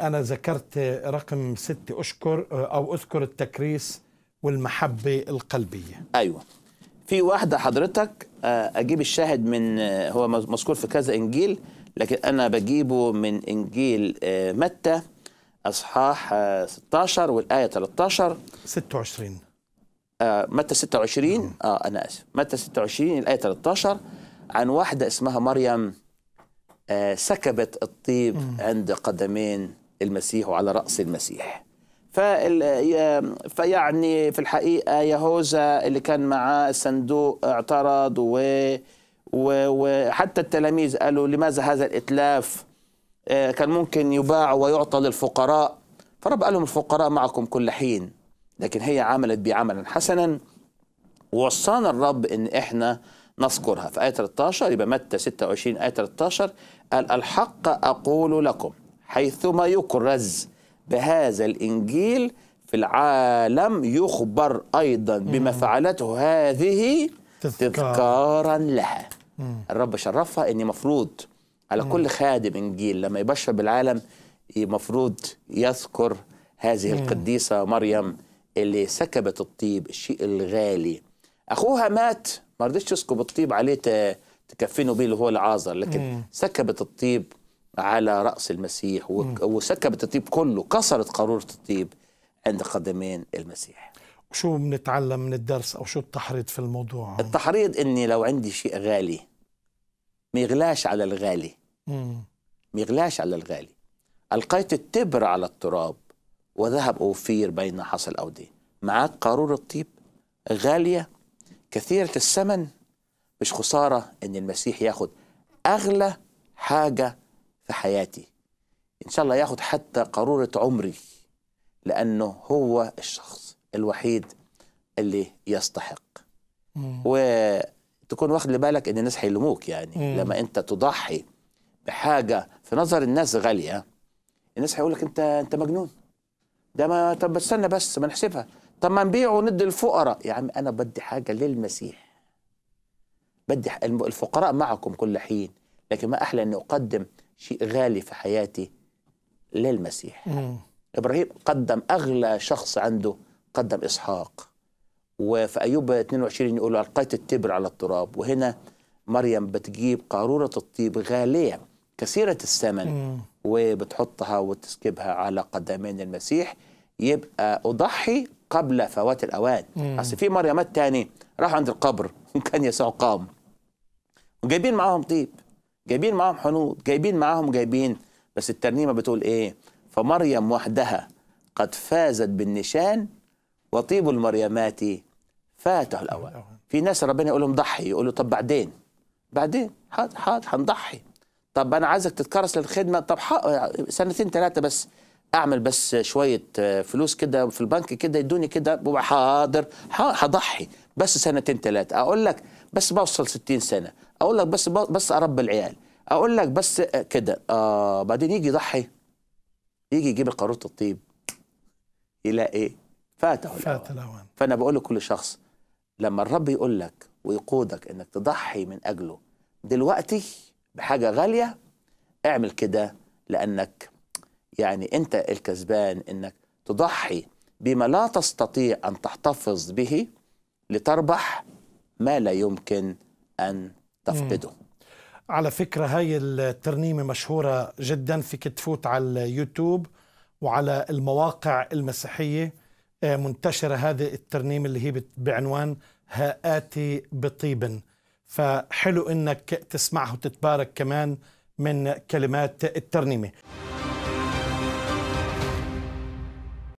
أنا ذكرت رقم ست أشكر آه، أو أذكر التكريس والمحبة القلبية أيوة في واحدة حضرتك آه، أجيب الشاهد من آه، هو مذكور في كذا إنجيل لكن أنا بجيبه من إنجيل متى أصحاح 16 والآية 13 26 متى 26 اه انا اسف متى 26 الايه 13 عن واحده اسمها مريم سكبت الطيب عند قدمين المسيح وعلى رأس المسيح فيعني في الحقيقة يهوذا اللي كان معاه الصندوق اعترض و وحتى التلاميذ قالوا لماذا هذا الإتلاف آه، كان ممكن يباع ويعطى للفقراء فرب قال لهم الفقراء معكم كل حين لكن هي عملت بعملا حسنا ووصانا الرب ان احنا نذكرها في آية 13 يبقى متى 26 آية 13 قال الحق أقول لكم حيثما يكرز بهذا الإنجيل في العالم يخبر أيضا بما فعلته هذه تذكارا لها الرب شرفها أني مفروض على كل خادم إنجيل لما يبشر بالعالم مفروض يذكر هذه القديسة مريم اللي سكبت الطيب الشيء الغالي أخوها مات ما رضيتش تسكب الطيب عليه تكفنه به اللي هو العازر لكن سكبت الطيب على رأس المسيح وسكبت الطيب كله كسرت قارورة الطيب عند قدمين المسيح شو بنتعلم من الدرس أو شو التحريض في الموضوع التحريض أني لو عندي شيء غالي ما يغلاش على الغالي ما يغلاش على الغالي ألقيت التبر على التراب وذهب أوفير بين حصى الأودية معاك قارورة الطيب غالية كثيرة الثمن مش خسارة أن المسيح ياخد أغلى حاجة في حياتي إن شاء الله ياخد حتى قارورة عمري لأنه هو الشخص الوحيد اللي يستحق مم. وتكون واخد بالك إن الناس هيلوموك يعني مم. لما أنت تضحي بحاجة في نظر الناس غالية الناس هيقول لك أنت أنت مجنون ده ما طب استنى بس ما نحسبها طب ما نبيعه وندي للفقراء يا عم أنا بدي حاجة للمسيح بدي الفقراء معكم كل حين لكن ما أحلى أني أقدم شيء غالي في حياتي للمسيح إبراهيم قدم أغلى شخص عنده قدم إسحاق وفي أيوب 22 يقول ألقيت التبر على التراب وهنا مريم بتجيب قارورة الطيب غالية كثيرة الثمن وبتحطها وتسكبها على قدمين المسيح يبقى أضحي قبل فوات الأوان أصل في مريمات تاني راحوا عند القبر كان يسوع قام وجايبين معاهم طيب جايبين معاهم حنوط جايبين معاهم جايبين بس الترنيمة بتقول إيه فمريم وحدها قد فازت بالنشان وطيب المريمات فاته الأوان في ناس ربنا يقول لهم ضحي يقول له طب بعدين بعدين حاضر حاضر هنضحي طب أنا عايزك تتكرس للخدمة طب سنتين ثلاثة بس اعمل بس شويه آه، فلوس كده في البنك كده يدوني كده ببقى حاضر هضحي بس سنتين ثلاثه اقول لك بس بوصل 60 سنه اقول لك بس بس اربي العيال اقول لك بس كده آه بعدين يجي يضحي يجي يجيب قاروره الطيب يلاقي ايه فاته فات الاوان فانا بقول لكل شخص لما الرب يقول لك ويقودك انك تضحي من اجله دلوقتي بحاجه غاليه اعمل كده لانك يعني انت الكسبان انك تضحي بما لا تستطيع ان تحتفظ به لتربح ما لا يمكن ان تفقده على فكرة هاي الترنيمة مشهورة جدا فيك تفوت على اليوتيوب وعلى المواقع المسيحية آه، منتشرة هذه الترنيمة اللي هي بعنوان هآتي بطيب فحلو انك تسمعها وتتبارك كمان من كلمات الترنيمه